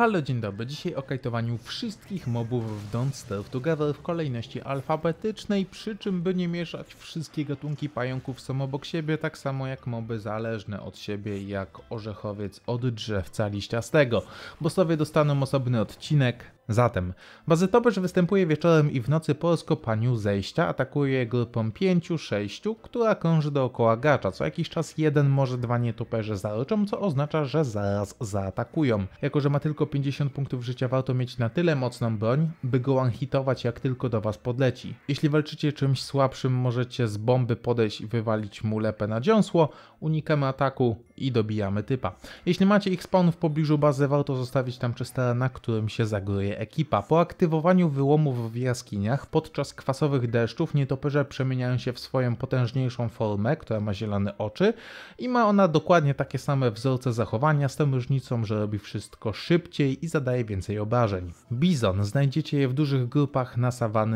Halo, dzień dobry. Dzisiaj o kajtowaniu wszystkich mobów w Don't Stealth Together w kolejności alfabetycznej, przy czym by nie mieszać, wszystkie gatunki pająków są obok siebie, tak samo jak moby zależne od siebie, jak orzechowiec od drzewca liściastego. sobie dostaną osobny odcinek, Zatem Bazytobysz występuje wieczorem i w nocy po rozkopaniu zejścia, atakuje grupą 5-6, która krąży dookoła gacza. Co jakiś czas jeden, może dwa nietoperze zaroczą, co oznacza, że zaraz zaatakują. Jako, że ma tylko 50 punktów życia, warto mieć na tyle mocną broń, by go one-hitować jak tylko do was podleci. Jeśli walczycie czymś słabszym, możecie z bomby podejść i wywalić mu lepę na dziąsło, unikamy ataku, i dobijamy typa. Jeśli macie ich spawn w pobliżu bazy, warto zostawić tam chestera, na którym się zagryje ekipa. Po aktywowaniu wyłomów w jaskiniach podczas kwasowych deszczów nietoperze przemieniają się w swoją potężniejszą formę, która ma zielone oczy i ma ona dokładnie takie same wzorce zachowania z tą różnicą, że robi wszystko szybciej i zadaje więcej obrażeń. Bizon znajdziecie je w dużych grupach na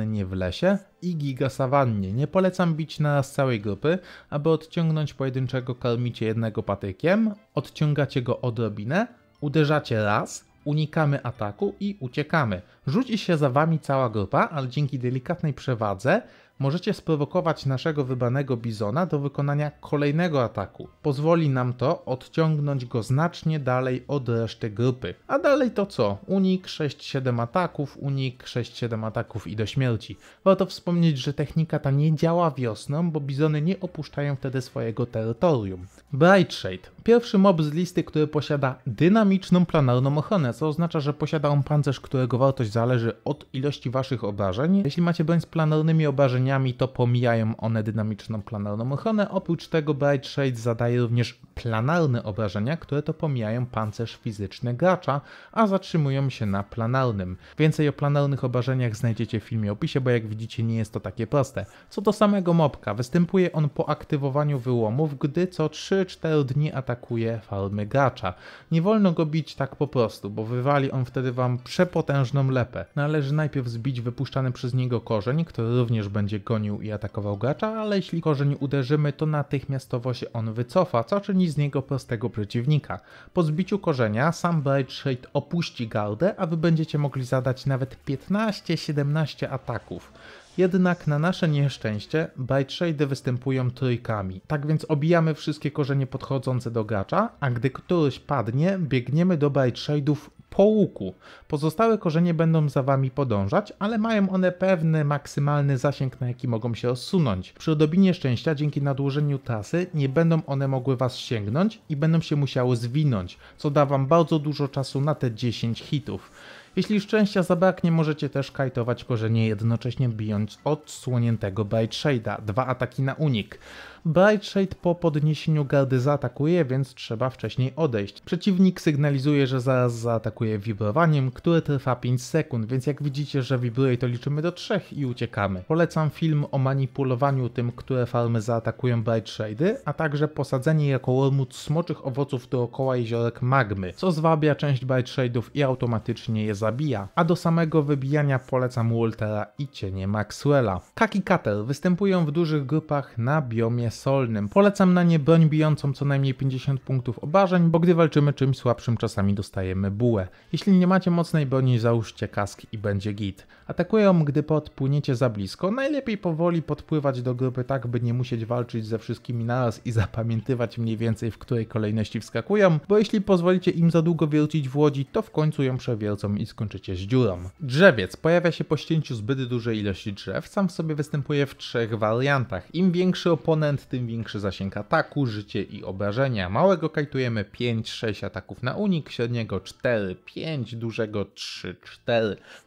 nie w lesie, i gigasawannie. Nie polecam bić na raz całej grupy, aby odciągnąć pojedynczego karmicie jednego patykiem, odciągacie go odrobinę, uderzacie raz, unikamy ataku i uciekamy. Rzuci się za wami cała grupa, ale dzięki delikatnej przewadze możecie sprowokować naszego wybranego bizona do wykonania kolejnego ataku. Pozwoli nam to odciągnąć go znacznie dalej od reszty grupy. A dalej to co? Unik 6-7 ataków, unik 6-7 ataków i do śmierci. Warto wspomnieć, że technika ta nie działa wiosną, bo bizony nie opuszczają wtedy swojego terytorium. Brightshade. Pierwszy mob z listy, który posiada dynamiczną planarną ochronę, co oznacza, że posiada on pancerz, którego wartość zależy od ilości waszych obrażeń. Jeśli macie broń z planarnymi obrażeniami, to pomijają one dynamiczną planarną ochronę. Oprócz tego Bright Shade zadaje również planarne obrażenia, które to pomijają pancerz fizyczny gracza, a zatrzymują się na planarnym. Więcej o planarnych obrażeniach znajdziecie w filmie opisie, bo jak widzicie nie jest to takie proste. Co do samego mobka, występuje on po aktywowaniu wyłomów, gdy co 3-4 dni atakuje farmy gracza. Nie wolno go bić tak po prostu, bo wywali on wtedy wam przepotężną lepę. Należy najpierw zbić wypuszczany przez niego korzeń, który również będzie będzie gonił i atakował gacza, ale jeśli korzeń uderzymy, to natychmiastowo się on wycofa, co czyni z niego prostego przeciwnika. Po zbiciu korzenia sam Brightshade opuści gardę, a wy będziecie mogli zadać nawet 15-17 ataków. Jednak na nasze nieszczęście Brightshade występują trójkami, tak więc obijamy wszystkie korzenie podchodzące do gacza, a gdy któryś padnie, biegniemy do Brightshade'ów po łuku. Pozostałe korzenie będą za wami podążać, ale mają one pewny maksymalny zasięg, na jaki mogą się osunąć. Przy odrobinie szczęścia, dzięki nadłużeniu tasy, nie będą one mogły was sięgnąć i będą się musiały zwinąć, co da wam bardzo dużo czasu na te 10 hitów. Jeśli szczęścia zabraknie, możecie też kajtować korzenie jednocześnie bijąc odsłoniętego Brightshade'a. Dwa ataki na unik. Brightshade po podniesieniu gardy zaatakuje, więc trzeba wcześniej odejść. Przeciwnik sygnalizuje, że zaraz zaatakuje wibrowaniem, które trwa 5 sekund, więc jak widzicie, że wibruje to liczymy do 3 i uciekamy. Polecam film o manipulowaniu tym, które farmy zaatakują Brightshade'y, a także posadzenie jako wormut smoczych owoców dookoła jeziorek magmy, co zwabia część Brightshade'ów i automatycznie je zabija, a do samego wybijania polecam Waltera i cienie Maxwella. Kaki Cutter występują w dużych grupach na biomie solnym. Polecam na nie broń bijącą co najmniej 50 punktów obażeń, bo gdy walczymy czymś słabszym czasami dostajemy bułę. Jeśli nie macie mocnej broni załóżcie kask i będzie git. Atakują gdy podpłyniecie za blisko, najlepiej powoli podpływać do grupy tak by nie musieć walczyć ze wszystkimi naraz i zapamiętywać mniej więcej w której kolejności wskakują, bo jeśli pozwolicie im za długo wiercić w łodzi to w końcu ją przewiercą i skończycie z dziurą. Drzewiec pojawia się po ścięciu zbyt dużej ilości drzew, sam w sobie występuje w trzech wariantach. Im większy oponent, tym większy zasięg ataku, życie i obrażenia. Małego kajtujemy 5-6 ataków na unik, średniego 4-5, dużego 3-4.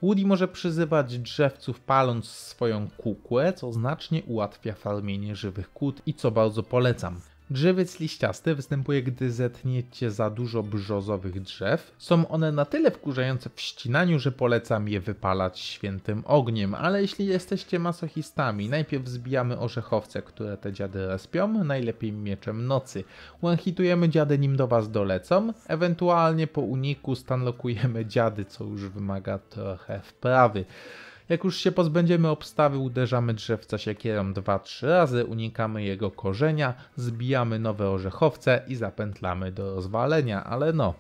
Woody może przyzywać drzewców paląc swoją kukłę, co znacznie ułatwia farmienie żywych kłód i co bardzo polecam. Drzewiec liściasty występuje, gdy zetniecie za dużo brzozowych drzew. Są one na tyle wkurzające w ścinaniu, że polecam je wypalać świętym ogniem, ale jeśli jesteście masochistami, najpierw zbijamy orzechowce, które te dziady respią, najlepiej mieczem nocy. Łąchitujemy dziady nim do was dolecą, ewentualnie po uniku stanlokujemy dziady, co już wymaga trochę wprawy. Jak już się pozbędziemy obstawy, uderzamy drzewca siekierą 2-3 razy, unikamy jego korzenia, zbijamy nowe orzechowce i zapętlamy do rozwalenia, ale no,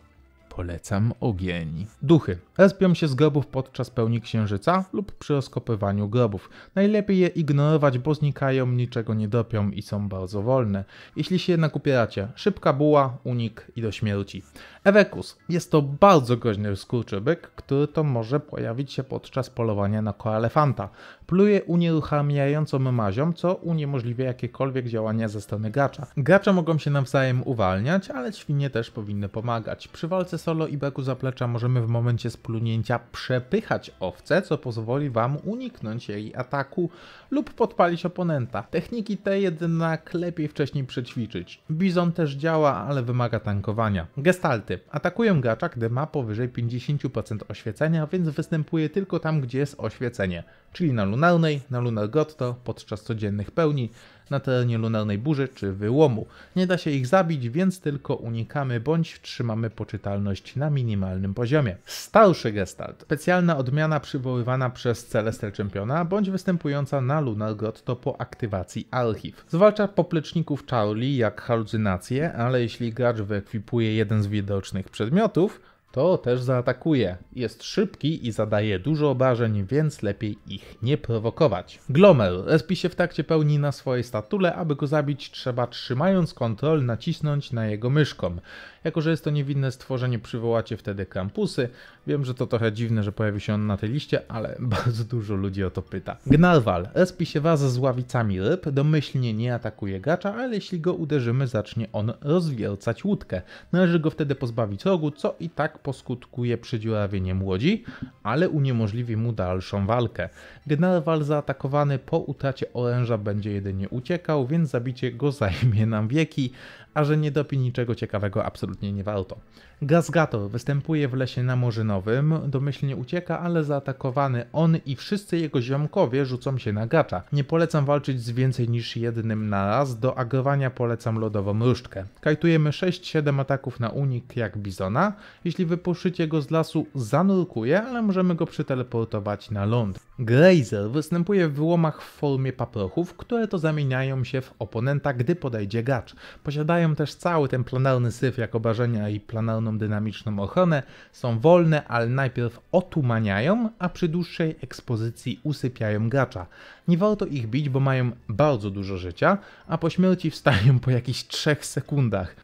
polecam ogień. Duchy. Respią się z grobów podczas pełni księżyca lub przy rozkopywaniu grobów. Najlepiej je ignorować, bo znikają, niczego nie dopią i są bardzo wolne. Jeśli się jednak upieracie, szybka buła, unik i do śmierci. Ewekus. Jest to bardzo groźny skurczybyk, który to może pojawić się podczas polowania na koalefanta pluje unieruchamiającą mazią, co uniemożliwia jakiekolwiek działania ze strony gracza. Gracze mogą się nawzajem uwalniać, ale świnie też powinny pomagać. Przy walce solo i braku zaplecza możemy w momencie splunięcia przepychać owce, co pozwoli wam uniknąć jej ataku lub podpalić oponenta. Techniki te jednak lepiej wcześniej przećwiczyć. Bizon też działa, ale wymaga tankowania. Gestalty. Atakują gacza, gdy ma powyżej 50% oświecenia, więc występuje tylko tam, gdzie jest oświecenie, czyli na lunarnej, na lunargotto, podczas codziennych pełni, na terenie lunarnej burzy czy wyłomu. Nie da się ich zabić, więc tylko unikamy bądź trzymamy poczytalność na minimalnym poziomie. Starszy Gestalt. Specjalna odmiana przywoływana przez Celestial Championa bądź występująca na Lunar Grotto po aktywacji Archiw. Zwalcza popleczników Charlie jak halucynacje, ale jeśli gracz wyekwipuje jeden z widocznych przedmiotów, to też zaatakuje. Jest szybki i zadaje dużo obrażeń, więc lepiej ich nie prowokować. Glomer respi się w trakcie pełni na swojej statule, aby go zabić trzeba trzymając kontrol nacisnąć na jego myszką. Jako, że jest to niewinne stworzenie, przywołacie wtedy kampusy. Wiem, że to trochę dziwne, że pojawił się on na tej liście, ale bardzo dużo ludzi o to pyta. Gnarwal. Respi się wraz z ławicami ryb, domyślnie nie atakuje gacza, ale jeśli go uderzymy, zacznie on rozwiercać łódkę. Należy go wtedy pozbawić rogu, co i tak poskutkuje przedziurawieniem łodzi, ale uniemożliwi mu dalszą walkę. Gnarwal zaatakowany po utracie oręża będzie jedynie uciekał, więc zabicie go zajmie nam wieki, a że nie dopi niczego ciekawego absolutnie absolutnie nie warto. Gazgator występuje w lesie namorzynowym, domyślnie ucieka, ale zaatakowany on i wszyscy jego ziomkowie rzucą się na gacza. Nie polecam walczyć z więcej niż jednym na raz, do agrowania polecam lodową różdżkę. Kajtujemy 6-7 ataków na unik jak bizona. Jeśli wypuszczycie go z lasu, zanurkuje, ale możemy go przyteleportować na ląd. Grazer występuje w wyłomach w formie paprochów, które to zamieniają się w oponenta, gdy podejdzie gacz. Posiadają też cały ten planarny syf jako obarzenia i planarną pełną dynamiczną ochronę, są wolne, ale najpierw otumaniają, a przy dłuższej ekspozycji usypiają gracza. Nie warto ich bić, bo mają bardzo dużo życia, a po śmierci wstają po jakichś 3 sekundach.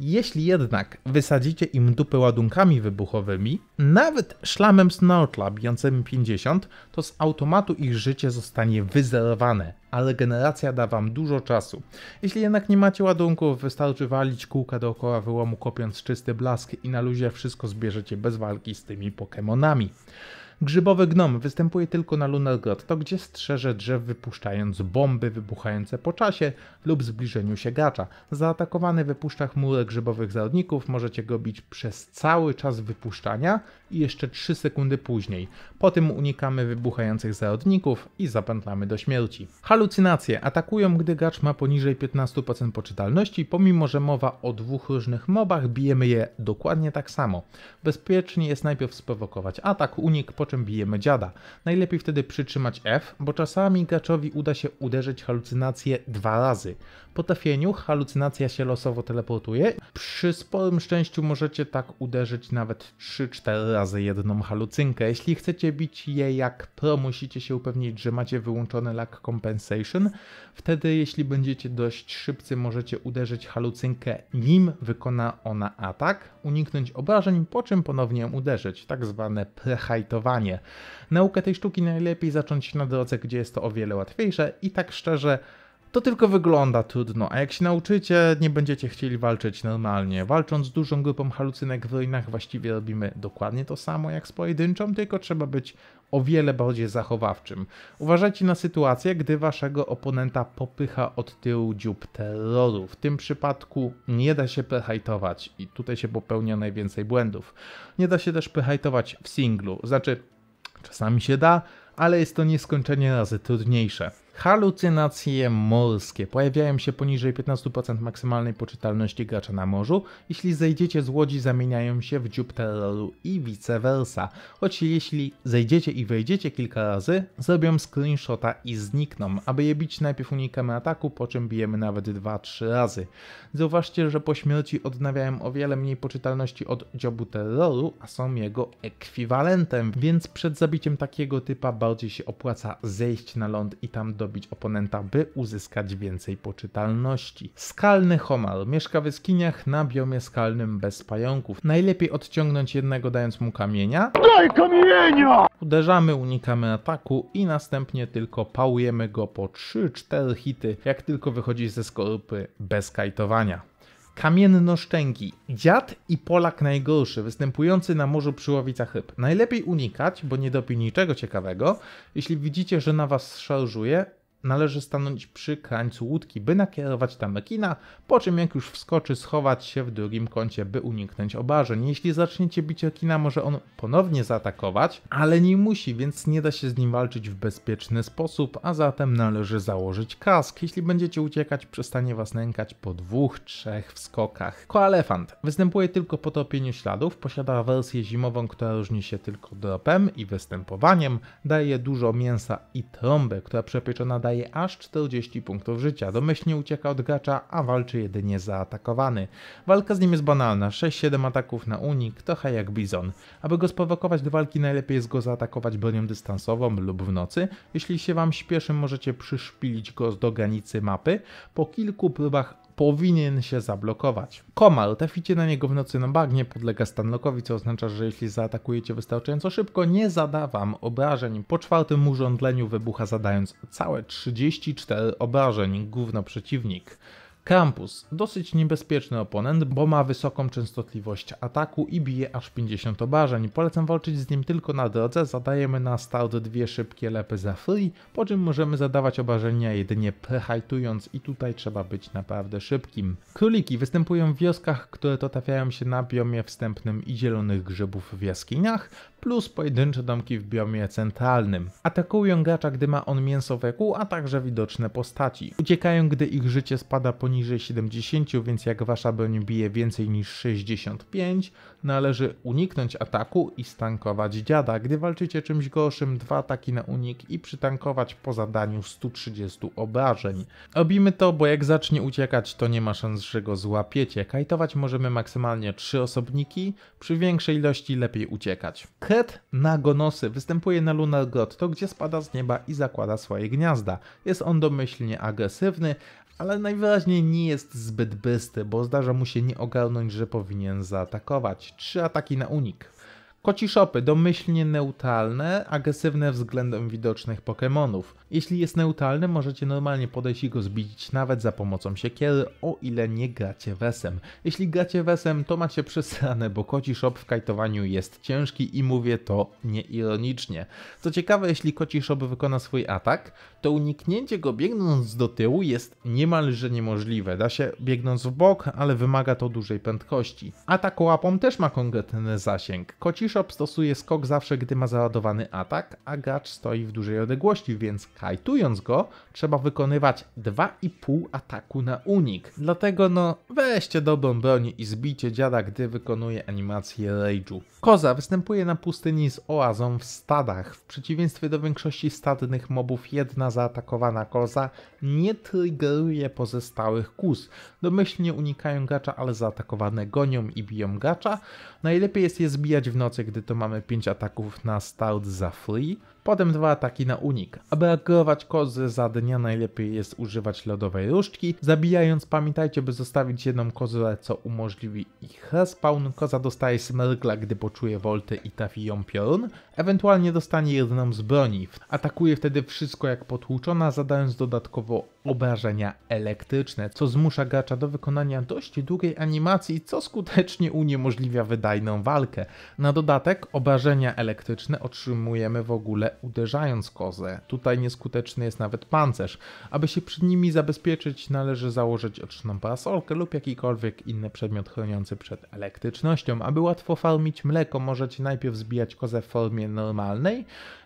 Jeśli jednak wysadzicie im dupy ładunkami wybuchowymi, nawet szlamem Snortla bijącym 50, to z automatu ich życie zostanie wyzerwane, ale regeneracja da wam dużo czasu. Jeśli jednak nie macie ładunków, wystarczy walić kółka dookoła wyłomu kopiąc czysty blask i na luzie wszystko zbierzecie bez walki z tymi Pokémonami. Grzybowy gnom występuje tylko na Lunar God, to gdzie strzeże drzew wypuszczając bomby wybuchające po czasie lub zbliżeniu się gacza. Zaatakowany wypuszcza chmurę grzybowych zarodników, możecie go bić przez cały czas wypuszczania i jeszcze 3 sekundy później. Po tym unikamy wybuchających zarodników i zapętlamy do śmierci. Halucynacje atakują, gdy gacz ma poniżej 15% poczytalności, pomimo że mowa o dwóch różnych mobach, bijemy je dokładnie tak samo. Bezpiecznie jest najpierw sprowokować atak, unik, po po czym bijemy dziada. Najlepiej wtedy przytrzymać F, bo czasami graczowi uda się uderzyć halucynację dwa razy. Po trafieniu halucynacja się losowo teleportuje. Przy sporym szczęściu możecie tak uderzyć nawet 3-4 razy jedną halucynkę. Jeśli chcecie bić je jak pro, musicie się upewnić, że macie wyłączony lag compensation. Wtedy, jeśli będziecie dość szybcy, możecie uderzyć halucynkę nim wykona ona atak, uniknąć obrażeń, po czym ponownie ją uderzyć, tak zwane prehajtowanie. Naukę tej sztuki najlepiej zacząć na drodze, gdzie jest to o wiele łatwiejsze i tak szczerze, to tylko wygląda trudno, a jak się nauczycie, nie będziecie chcieli walczyć normalnie. Walcząc z dużą grupą halucynek w ruinach właściwie robimy dokładnie to samo jak z pojedynczą, tylko trzeba być o wiele bardziej zachowawczym. Uważajcie na sytuację, gdy waszego oponenta popycha od tyłu dziób terroru. W tym przypadku nie da się prehajtować i tutaj się popełnia najwięcej błędów. Nie da się też prehajtować w singlu, znaczy czasami się da, ale jest to nieskończenie razy trudniejsze. Halucynacje morskie pojawiają się poniżej 15% maksymalnej poczytalności gracza na morzu. Jeśli zejdziecie z łodzi, zamieniają się w dziób terroru i vice versa. Choć jeśli zejdziecie i wejdziecie kilka razy, zrobią screenshota i znikną. Aby je bić, najpierw unikamy ataku, po czym bijemy nawet 2-3 razy. Zauważcie, że po śmierci odnawiają o wiele mniej poczytalności od dziobu terroru, a są jego ekwiwalentem, więc przed zabiciem takiego typa bardziej się opłaca zejść na ląd i tam do dobić oponenta, by uzyskać więcej poczytalności. Skalny homal mieszka w jaskiniach na biomie skalnym bez pająków. Najlepiej odciągnąć jednego dając mu kamienia. Daj kamienia! Uderzamy, unikamy ataku i następnie tylko pałujemy go po 3-4 hity, jak tylko wychodzi ze skorupy bez kajtowania. Kamiennoszczęki. Dziad i Polak najgorszy, występujący na morzu przy łowicach ryb. Najlepiej unikać, bo nie dopił niczego ciekawego. Jeśli widzicie, że na was szarżuje, należy stanąć przy krańcu łódki, by nakierować tam rekina, po czym jak już wskoczy, schować się w drugim kącie, by uniknąć obażeń. Jeśli zaczniecie bić rekina, może on ponownie zaatakować, ale nie musi, więc nie da się z nim walczyć w bezpieczny sposób, a zatem należy założyć kask. Jeśli będziecie uciekać, przestanie was nękać po dwóch, trzech wskokach. Koalefant występuje tylko po topieniu śladów, posiada wersję zimową, która różni się tylko dropem i występowaniem, daje dużo mięsa i trąbę, która przepieczona daje daje aż 40 punktów życia. Domyślnie ucieka od gracza, a walczy jedynie zaatakowany. Walka z nim jest banalna, 6-7 ataków na unik, trochę jak bizon. Aby go sprowokować do walki najlepiej jest go zaatakować bronią dystansową lub w nocy. Jeśli się wam śpieszy możecie przyszpilić go do granicy mapy. Po kilku próbach powinien się zablokować. Komal, traficie na niego w nocy na no bagnie, podlega stanlokowi, co oznacza, że jeśli zaatakujecie wystarczająco szybko, nie zada wam obrażeń. Po czwartym urządleniu wybucha zadając całe 34 obrażeń, główno przeciwnik. Krampus. Dosyć niebezpieczny oponent, bo ma wysoką częstotliwość ataku i bije aż 50 obrażeń. Polecam walczyć z nim tylko na drodze. Zadajemy na start dwie szybkie lepy za free, po czym możemy zadawać obrażenia jedynie prehajtując i tutaj trzeba być naprawdę szybkim. Króliki występują w wioskach, które totafiają się na biomie wstępnym i zielonych grzybów w jaskiniach, plus pojedyncze domki w biomie centralnym. Atakują gracza, gdy ma on mięso wokół, a także widoczne postaci. Uciekają, gdy ich życie spada poniżej poniżej 70, więc jak wasza broń bije więcej niż 65, należy uniknąć ataku i stankować dziada. Gdy walczycie czymś gorszym, dwa ataki na unik i przytankować po zadaniu 130 obrażeń. Robimy to, bo jak zacznie uciekać, to nie ma szans, że go złapiecie. Kajtować możemy maksymalnie 3 osobniki, przy większej ilości lepiej uciekać. Kret Nagonosy występuje na Lunar Grot, to gdzie spada z nieba i zakłada swoje gniazda. Jest on domyślnie agresywny, ale najwyraźniej nie jest zbyt bysty, bo zdarza mu się nie ogarnąć, że powinien zaatakować. Trzy ataki na unik. Kociszopy domyślnie neutralne, agresywne względem widocznych Pokémonów. Jeśli jest neutralny, możecie normalnie podejść i go zbić nawet za pomocą siekiery, o ile nie gracie wesem. Jeśli gracie wesem, to macie przesrane, bo kociszop w kajtowaniu jest ciężki i mówię to nieironicznie. Co ciekawe, jeśli kociszop wykona swój atak, to uniknięcie go biegnąc do tyłu jest niemalże niemożliwe. Da się biegnąc w bok, ale wymaga to dużej prędkości. Atak łapą też ma konkretny zasięg. Kociszop stosuje skok zawsze, gdy ma załadowany atak, a gacz stoi w dużej odległości, więc kajtując go, trzeba wykonywać 2,5 ataku na unik. Dlatego no, weźcie dobrą broń i zbicie dziada, gdy wykonuje animację rage'u. Koza występuje na pustyni z oazą w stadach. W przeciwieństwie do większości stadnych mobów jedna zaatakowana koza nie triggeruje pozostałych kóz. Domyślnie unikają gacza, ale zaatakowane gonią i biją gacza. Najlepiej jest je zbijać w nocy, gdy to mamy 5 ataków na start za free. Potem dwa ataki na unik. Aby agrować kozy za dnia najlepiej jest używać lodowej różdżki. Zabijając pamiętajcie by zostawić jedną kozę, co umożliwi ich respawn. Koza dostaje smergla, gdy poczuje wolty i trafi ją piorun. Ewentualnie dostanie jedną z broni. Atakuje wtedy wszystko jak pod tłuczona, zadając dodatkowo obrażenia elektryczne, co zmusza gracza do wykonania dość długiej animacji, co skutecznie uniemożliwia wydajną walkę. Na dodatek obrażenia elektryczne otrzymujemy w ogóle uderzając kozę. Tutaj nieskuteczny jest nawet pancerz. Aby się przed nimi zabezpieczyć, należy założyć oczną parasolkę lub jakikolwiek inny przedmiot chroniący przed elektrycznością. Aby łatwo farmić mleko, możecie najpierw zbijać kozę w formie normalnej,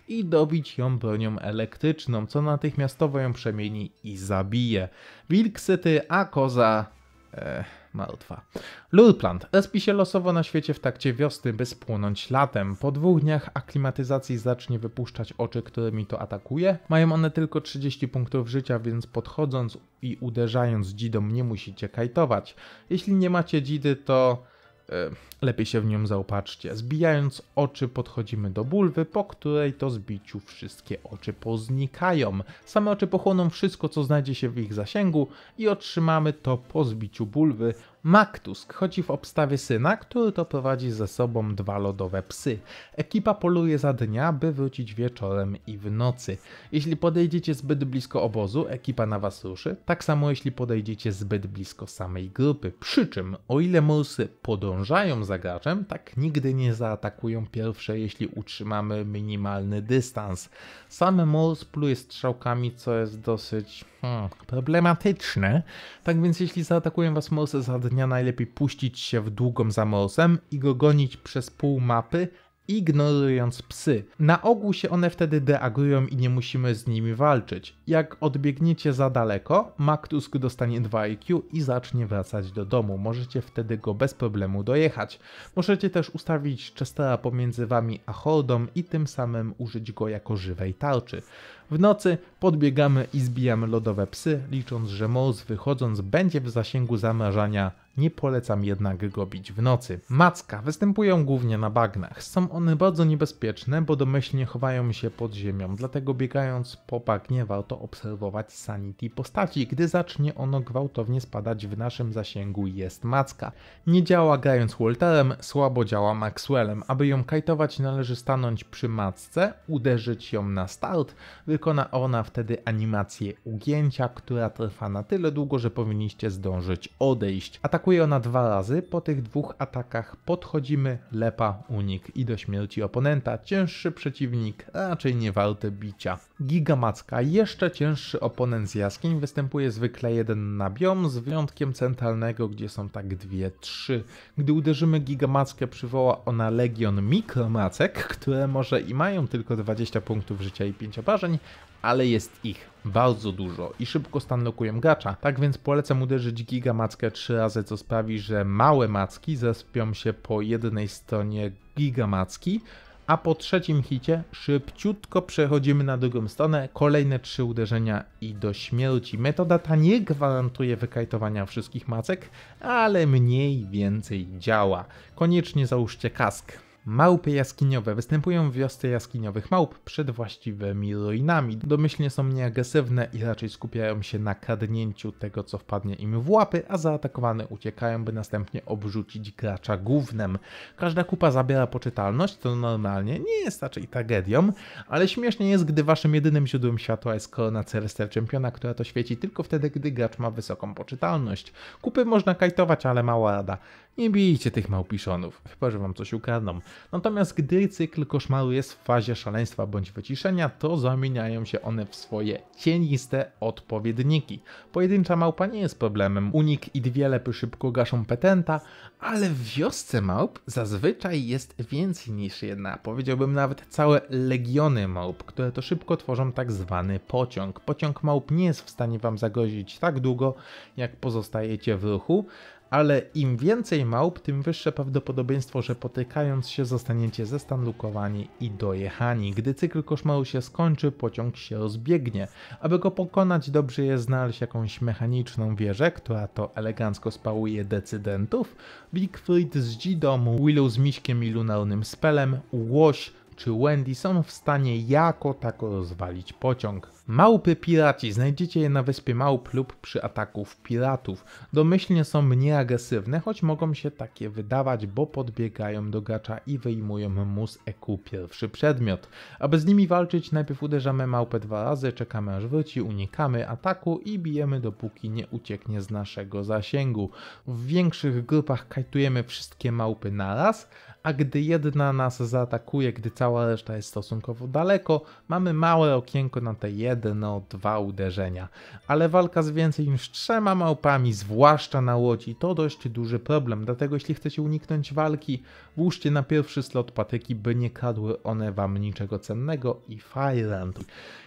i dobić ją bronią elektryczną, co natychmiastowo ją przemieni i zabije. Wilk syty, a koza... E, martwa. Lurplant respi się losowo na świecie w takcie wiosny, by spłonąć latem. Po dwóch dniach aklimatyzacji zacznie wypuszczać oczy, którymi to atakuje. Mają one tylko 30 punktów życia, więc podchodząc i uderzając dzidą nie musicie kajtować. Jeśli nie macie dzidy, to E, lepiej się w nią zaopatrzcie. Zbijając oczy podchodzimy do bulwy, po której to zbiciu wszystkie oczy poznikają. Same oczy pochłoną wszystko, co znajdzie się w ich zasięgu i otrzymamy to po zbiciu bulwy Maktusk chodzi w obstawie syna, który to prowadzi ze sobą dwa lodowe psy. Ekipa poluje za dnia, by wrócić wieczorem i w nocy. Jeśli podejdziecie zbyt blisko obozu, ekipa na was ruszy, tak samo jeśli podejdziecie zbyt blisko samej grupy. Przy czym, o ile morsy podążają za graczem, tak nigdy nie zaatakują pierwsze, jeśli utrzymamy minimalny dystans. Sam mors pluje strzałkami, co jest dosyć Hmm, problematyczne. Tak więc jeśli zaatakują was morse za dnia, najlepiej puścić się w długą za morsem i go gonić przez pół mapy, ignorując psy. Na ogół się one wtedy deagrują i nie musimy z nimi walczyć. Jak odbiegniecie za daleko, Maktusk dostanie 2 IQ i zacznie wracać do domu. Możecie wtedy go bez problemu dojechać. Możecie też ustawić Chestera pomiędzy wami a hordą i tym samym użyć go jako żywej tarczy. W nocy podbiegamy i zbijamy lodowe psy, licząc, że Mouse wychodząc będzie w zasięgu zamrażania. Nie polecam jednak go bić w nocy. Macka występują głównie na bagnach. Są one bardzo niebezpieczne, bo domyślnie chowają się pod ziemią, dlatego biegając po bagnie warto obserwować sanity postaci. Gdy zacznie ono gwałtownie spadać w naszym zasięgu jest macka. Nie działa grając Walterem, słabo działa Maxwellem. Aby ją kajtować należy stanąć przy macce, uderzyć ją na start, wy wykona ona wtedy animację ugięcia, która trwa na tyle długo, że powinniście zdążyć odejść. Atakuje ona dwa razy, po tych dwóch atakach podchodzimy, lepa, unik i do śmierci oponenta. Cięższy przeciwnik, raczej nie warte bicia. Gigamacka, jeszcze cięższy oponent z jaskiń, występuje zwykle jeden na biom, z wyjątkiem centralnego, gdzie są tak dwie, trzy. Gdy uderzymy gigamackę, przywoła ona legion mikromacek, które może i mają tylko 20 punktów życia i 5 barzeń ale jest ich bardzo dużo i szybko stanokują gacza. Tak więc polecam uderzyć gigamackę 3 razy, co sprawi, że małe macki zespią się po jednej stronie gigamacki, a po trzecim hicie szybciutko przechodzimy na drugą stronę, kolejne trzy uderzenia i do śmierci. Metoda ta nie gwarantuje wykajtowania wszystkich macek, ale mniej więcej działa. Koniecznie załóżcie kask. Małpy jaskiniowe występują w wiosce jaskiniowych małp przed właściwymi ruinami. Domyślnie są nieagresywne i raczej skupiają się na kradnięciu tego, co wpadnie im w łapy, a zaatakowane uciekają, by następnie obrzucić gracza głównym. Każda kupa zabiera poczytalność, to normalnie nie jest raczej tragedią, ale śmiesznie jest, gdy waszym jedynym źródłem światła jest korona Celester Czempiona, która to świeci tylko wtedy, gdy gracz ma wysoką poczytalność. Kupy można kajtować, ale mała rada. Nie bijcie tych małpiszonów, chyba że wam coś ukradną. Natomiast gdy cykl koszmaru jest w fazie szaleństwa bądź wyciszenia, to zamieniają się one w swoje cieniste odpowiedniki. Pojedyncza małpa nie jest problemem, unik i dwie lepy szybko gaszą petenta, ale w wiosce małp zazwyczaj jest więcej niż jedna. Powiedziałbym nawet całe legiony małp, które to szybko tworzą tak zwany pociąg. Pociąg małp nie jest w stanie wam zagrozić tak długo, jak pozostajecie w ruchu, ale im więcej małp, tym wyższe prawdopodobieństwo, że potykając się zostaniecie zestanlukowani i dojechani. Gdy cykl koszmaru się skończy, pociąg się rozbiegnie. Aby go pokonać, dobrze jest znaleźć jakąś mechaniczną wieżę, która to elegancko spałuje decydentów, Siegfried z G-domu, Willow z Miśkiem i Lunarnym Spelem, Łoś czy Wendy są w stanie jako tako rozwalić pociąg. Małpy piraci. Znajdziecie je na wyspie Małp lub przy ataków piratów. Domyślnie są mniej agresywne, choć mogą się takie wydawać, bo podbiegają do gracza i wyjmują mu z EQ pierwszy przedmiot. Aby z nimi walczyć, najpierw uderzamy małpę dwa razy, czekamy aż wróci, unikamy ataku i bijemy dopóki nie ucieknie z naszego zasięgu. W większych grupach kajtujemy wszystkie małpy naraz, a gdy jedna nas zaatakuje, gdy cała reszta jest stosunkowo daleko, mamy małe okienko na tej jednej jedno, dwa uderzenia. Ale walka z więcej niż trzema małpami, zwłaszcza na łodzi, to dość duży problem. Dlatego jeśli chcecie uniknąć walki, włóżcie na pierwszy slot patyki, by nie kadły one wam niczego cennego i fajland.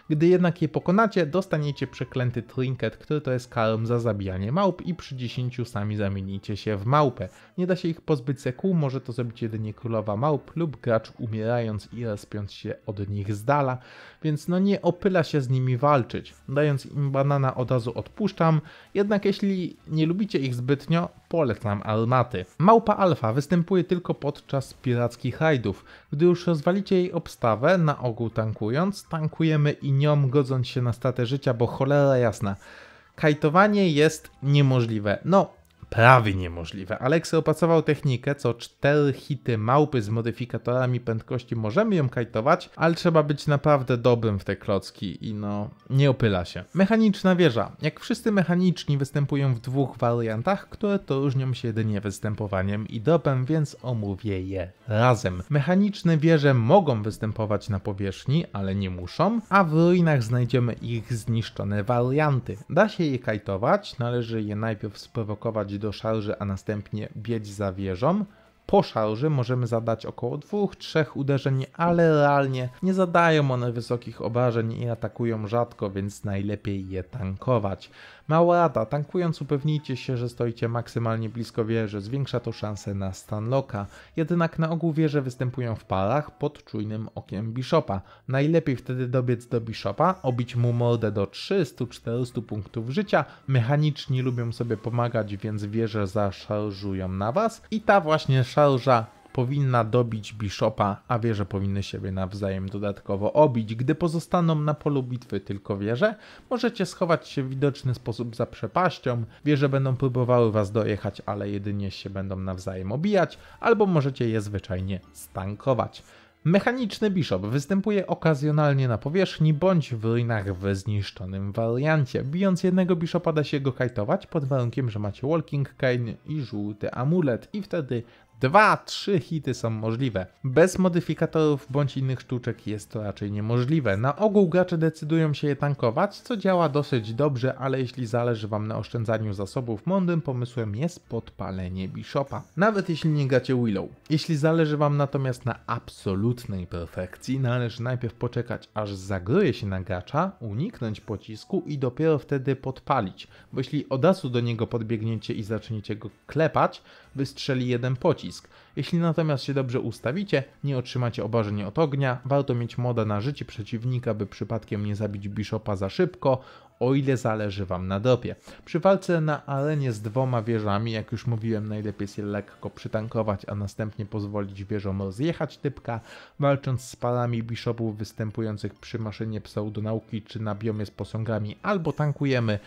Gdy jednak je pokonacie, dostaniecie przeklęty trinket, który to jest karą za zabijanie małp i przy 10 sami zamienicie się w małpę. Nie da się ich pozbyć sekół, może to zrobić jedynie królowa małp lub gracz umierając i respiąc się od nich z dala, więc no nie opyla się z nimi walczyć. Dając im banana od razu odpuszczam, jednak jeśli nie lubicie ich zbytnio, polecam Almaty. Małpa alfa występuje tylko podczas pirackich rajdów. Gdy już rozwalicie jej obstawę, na ogół tankując, tankujemy i nią godząc się na statę życia, bo cholera jasna. Kajtowanie jest niemożliwe. No, prawie niemożliwe. Aleksy opracował technikę, co 4 hity małpy z modyfikatorami prędkości możemy ją kajtować, ale trzeba być naprawdę dobrym w te klocki i no, nie opyla się. Mechaniczna wieża. Jak wszyscy mechaniczni występują w dwóch wariantach, które to różnią się jedynie występowaniem i dopem, więc omówię je razem. Mechaniczne wieże mogą występować na powierzchni, ale nie muszą, a w ruinach znajdziemy ich zniszczone warianty. Da się je kajtować, należy je najpierw sprowokować do szarży, a następnie biec za wieżą. Po szarży możemy zadać około 2-3 uderzeń, ale realnie nie zadają one wysokich obrażeń i atakują rzadko, więc najlepiej je tankować. Mała rada, tankując upewnijcie się, że stoicie maksymalnie blisko wieży, zwiększa to szanse na stan loka. Jednak na ogół wieże występują w parach pod czujnym okiem bishopa. Najlepiej wtedy dobiec do bishopa, obić mu mordę do 300-400 punktów życia, mechaniczni lubią sobie pomagać, więc wieże zaszarżują na was i ta właśnie szarża powinna dobić Bishopa, a wieże powinny siebie nawzajem dodatkowo obić. Gdy pozostaną na polu bitwy tylko wieże, możecie schować się w widoczny sposób za przepaścią. Wieże będą próbowały was dojechać, ale jedynie się będą nawzajem obijać, albo możecie je zwyczajnie stankować. Mechaniczny Bishop występuje okazjonalnie na powierzchni bądź w ruinach w zniszczonym wariancie. Bijąc jednego Bishopa da się go kajtować pod warunkiem, że macie Walking Cane i żółty amulet i wtedy Dwa, trzy hity są możliwe. Bez modyfikatorów bądź innych sztuczek jest to raczej niemożliwe. Na ogół gracze decydują się je tankować, co działa dosyć dobrze, ale jeśli zależy wam na oszczędzaniu zasobów, mądrym pomysłem jest podpalenie Bishopa. Nawet jeśli nie gacie Willow. Jeśli zależy wam natomiast na absolutnej perfekcji, należy najpierw poczekać aż zagroje się na gacza, uniknąć pocisku i dopiero wtedy podpalić, bo jeśli od razu do niego podbiegniecie i zaczniecie go klepać, wystrzeli jeden pocisk. Jeśli natomiast się dobrze ustawicie, nie otrzymacie obrażeń od ognia, warto mieć moda na życie przeciwnika, by przypadkiem nie zabić bishopa za szybko, o ile zależy wam na dopie. Przy walce na arenie z dwoma wieżami, jak już mówiłem, najlepiej się lekko przytankować, a następnie pozwolić wieżom rozjechać typka. Walcząc z parami bishopów występujących przy maszynie pseudonauki czy na biomie z posągami, albo tankujemy,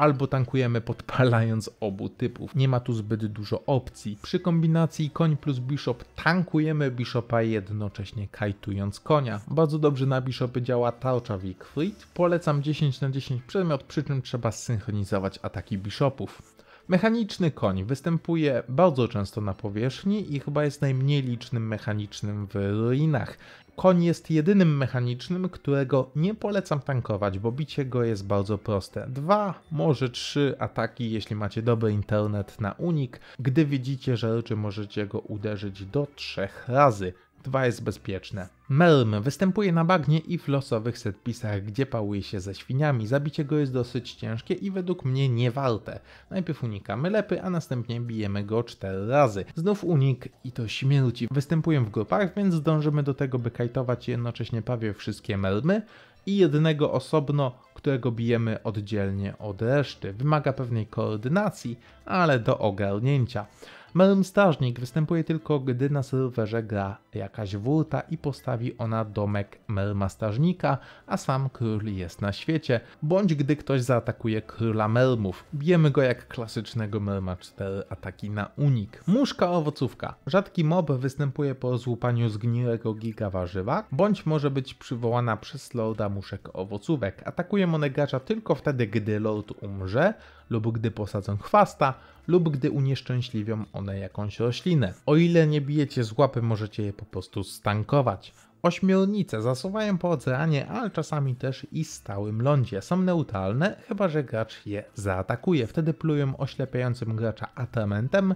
albo tankujemy podpalając obu typów. Nie ma tu zbyt dużo opcji. Przy kombinacji koń plus bishop tankujemy bishopa jednocześnie kajtując konia. Bardzo dobrze na bishopy działa Taucha Wickfried. Polecam 10 na 10 przedmiot, przy czym trzeba synchronizować ataki bishopów. Mechaniczny koń występuje bardzo często na powierzchni i chyba jest najmniej licznym mechanicznym w ruinach. Koń jest jedynym mechanicznym, którego nie polecam tankować, bo bicie go jest bardzo proste. Dwa, może trzy ataki, jeśli macie dobry internet na unik, gdy widzicie, że rzeczy możecie go uderzyć do trzech razy. 2 jest bezpieczne. Melm występuje na bagnie i w losowych setpisach, gdzie pałuje się ze świniami. Zabicie go jest dosyć ciężkie i według mnie niewarte. Najpierw unikamy lepy, a następnie bijemy go 4 razy. Znów unik i to śmierci. Występują w grupach, więc zdążymy do tego, by kajtować jednocześnie prawie wszystkie melmy i jednego osobno, którego bijemy oddzielnie od reszty. Wymaga pewnej koordynacji, ale do ogarnięcia. Melon Strażnik występuje tylko, gdy na serwerze gra jakaś wurta i postawi ona domek Merma Strażnika, a sam król jest na świecie, bądź gdy ktoś zaatakuje króla Mermów. Bijemy go jak klasycznego Merma 4 ataki na unik. Muszka owocówka. Rzadki mob występuje po złupaniu zgniłego giga warzywa, bądź może być przywołana przez lorda muszek owocówek. Atakuje monegacza tylko wtedy, gdy lord umrze, lub gdy posadzą chwasta, lub gdy unieszczęśliwią one jakąś roślinę. O ile nie bijecie z łapy, możecie je po prostu stankować. Ośmiornice zasuwają po oceanie, ale czasami też i stałym lądzie. Są neutralne, chyba że gracz je zaatakuje. Wtedy plują oślepiającym gracza atramentem,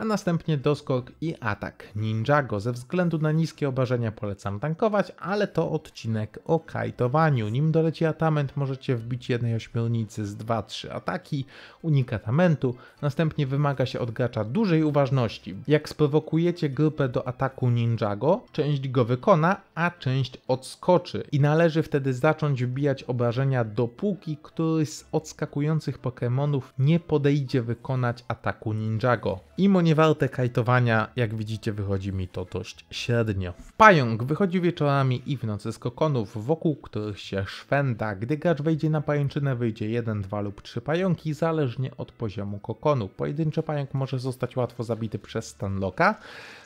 a następnie doskok i atak. Ninjago ze względu na niskie obrażenia polecam tankować, ale to odcinek o kajtowaniu. Nim doleci atament możecie wbić jednej ośmiornicy z 2-3 ataki, unik atamentu, następnie wymaga się od gracza dużej uważności. Jak sprowokujecie grupę do ataku Ninjago, część go wykona, a część odskoczy i należy wtedy zacząć wbijać obrażenia dopóki któryś z odskakujących Pokémonów nie podejdzie wykonać ataku Ninjago. Imo nie warte kajtowania, jak widzicie wychodzi mi to dość średnio. Pająk wychodzi wieczorami i w nocy z kokonów, wokół których się szwenda. Gdy gracz wejdzie na pajęczynę wyjdzie 1, 2 lub 3 pająki, zależnie od poziomu kokonu. Pojedynczy pająk może zostać łatwo zabity przez loka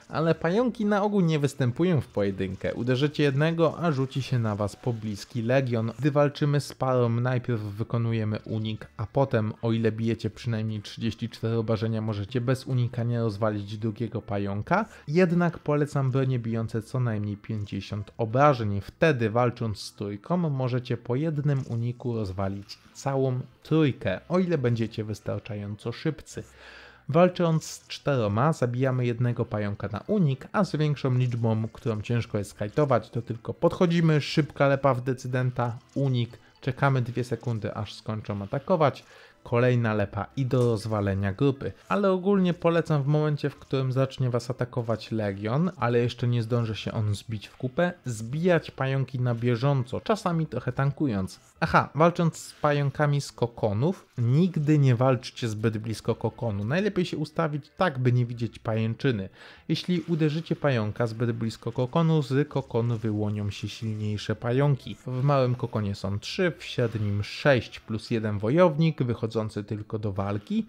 ale pająki na ogół nie występują w pojedynkę. Uderzycie jednego, a rzuci się na was pobliski legion. Gdy walczymy z parą, najpierw wykonujemy unik, a potem, o ile bijecie przynajmniej 34 obrażenia, możecie bez unikania rozwalić drugiego pająka. Jednak polecam bronie bijące co najmniej 50 obrażeń. Wtedy, walcząc z trójką, możecie po jednym uniku rozwalić całą trójkę, o ile będziecie wystarczająco szybcy. Walcząc z czteroma, zabijamy jednego pająka na unik, a z większą liczbą, którą ciężko jest skajtować, to tylko podchodzimy, szybka lepa w decydenta, unik, czekamy 2 sekundy aż skończą atakować, kolejna lepa i do rozwalenia grupy. Ale ogólnie polecam w momencie, w którym zacznie was atakować Legion, ale jeszcze nie zdąży się on zbić w kupę, zbijać pająki na bieżąco, czasami trochę tankując. Aha, walcząc z pająkami z kokonów, nigdy nie walczcie zbyt blisko kokonu. Najlepiej się ustawić tak, by nie widzieć pajęczyny. Jeśli uderzycie pająka zbyt blisko kokonu, z kokonu wyłonią się silniejsze pająki. W małym kokonie są 3, w średnim 6 plus 1 wojownik, wychodzi dochodzący tylko do walki,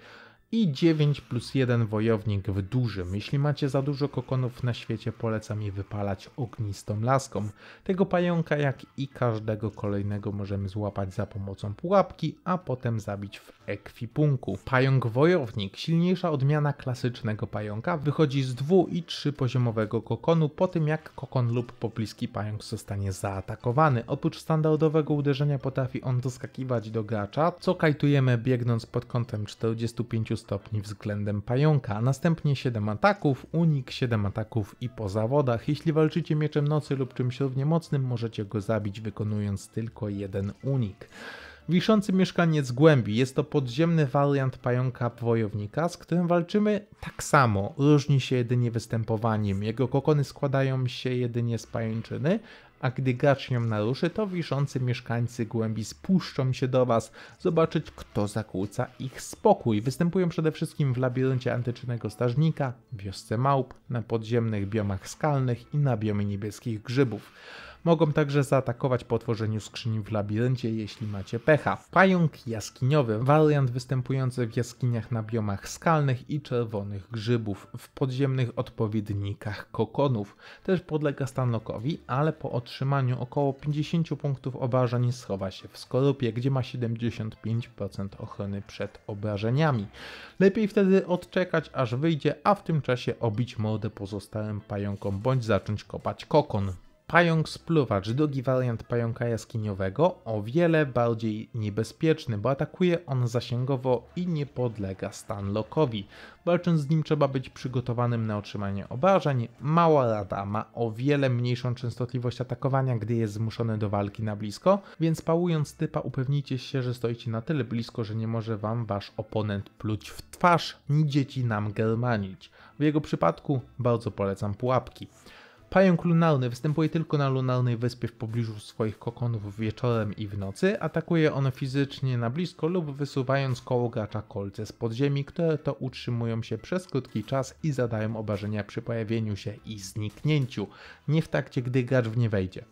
i 9 plus 1 wojownik w dużym. Jeśli macie za dużo kokonów na świecie, polecam je wypalać ognistą laską. Tego pająka, jak i każdego kolejnego możemy złapać za pomocą pułapki, a potem zabić w ekwipunku. Pająk wojownik, silniejsza odmiana klasycznego pająka, wychodzi z dwu i trzypoziomowego kokonu po tym jak kokon lub pobliski pająk zostanie zaatakowany. Oprócz standardowego uderzenia potrafi on doskakiwać do gracza, co kajtujemy biegnąc pod kątem 45 stopni względem pająka, a następnie 7 ataków, unik 7 ataków i po zawodach. Jeśli walczycie mieczem nocy lub czymś równie mocnym, możecie go zabić wykonując tylko jeden unik. Wiszący mieszkaniec głębi jest to podziemny wariant pająka wojownika, z którym walczymy tak samo, różni się jedynie występowaniem. Jego kokony składają się jedynie z pajęczyny, a gdy gracz ją naruszy, to wiszący mieszkańcy głębi spuszczą się do was, zobaczyć kto zakłóca ich spokój. Występują przede wszystkim w labiryncie antycznego strażnika, wiosce małp, na podziemnych biomach skalnych i na biomie niebieskich grzybów. Mogą także zaatakować po otworzeniu skrzyni w labiryncie, jeśli macie pecha. Pająk jaskiniowy, wariant występujący w jaskiniach na biomach skalnych i czerwonych grzybów, w podziemnych odpowiednikach kokonów. Też podlega stanokowi, ale po otrzymaniu około 50 punktów obrażeń schowa się w skorupie, gdzie ma 75% ochrony przed obrażeniami. Lepiej wtedy odczekać aż wyjdzie, a w tym czasie obić mordę pozostałym pająkom bądź zacząć kopać kokon. Pająk spluwacz, drugi wariant pająka jaskiniowego, o wiele bardziej niebezpieczny, bo atakuje on zasięgowo i nie podlega stan lokowi. Walcząc z nim trzeba być przygotowanym na otrzymanie obrażeń. Mała rada ma o wiele mniejszą częstotliwość atakowania, gdy jest zmuszony do walki na blisko, więc pałując typa upewnijcie się, że stoicie na tyle blisko, że nie może wam wasz oponent pluć w twarz, ni dzieci nam germanić. W jego przypadku bardzo polecam pułapki. Pająk lunarny występuje tylko na lunarnej wyspie w pobliżu swoich kokonów wieczorem i w nocy. Atakuje on fizycznie na blisko lub wysuwając koło gracza kolce z podziemi, które to utrzymują się przez krótki czas i zadają obrażenia przy pojawieniu się i zniknięciu, nie w takcie, gdy gracz w nie wejdzie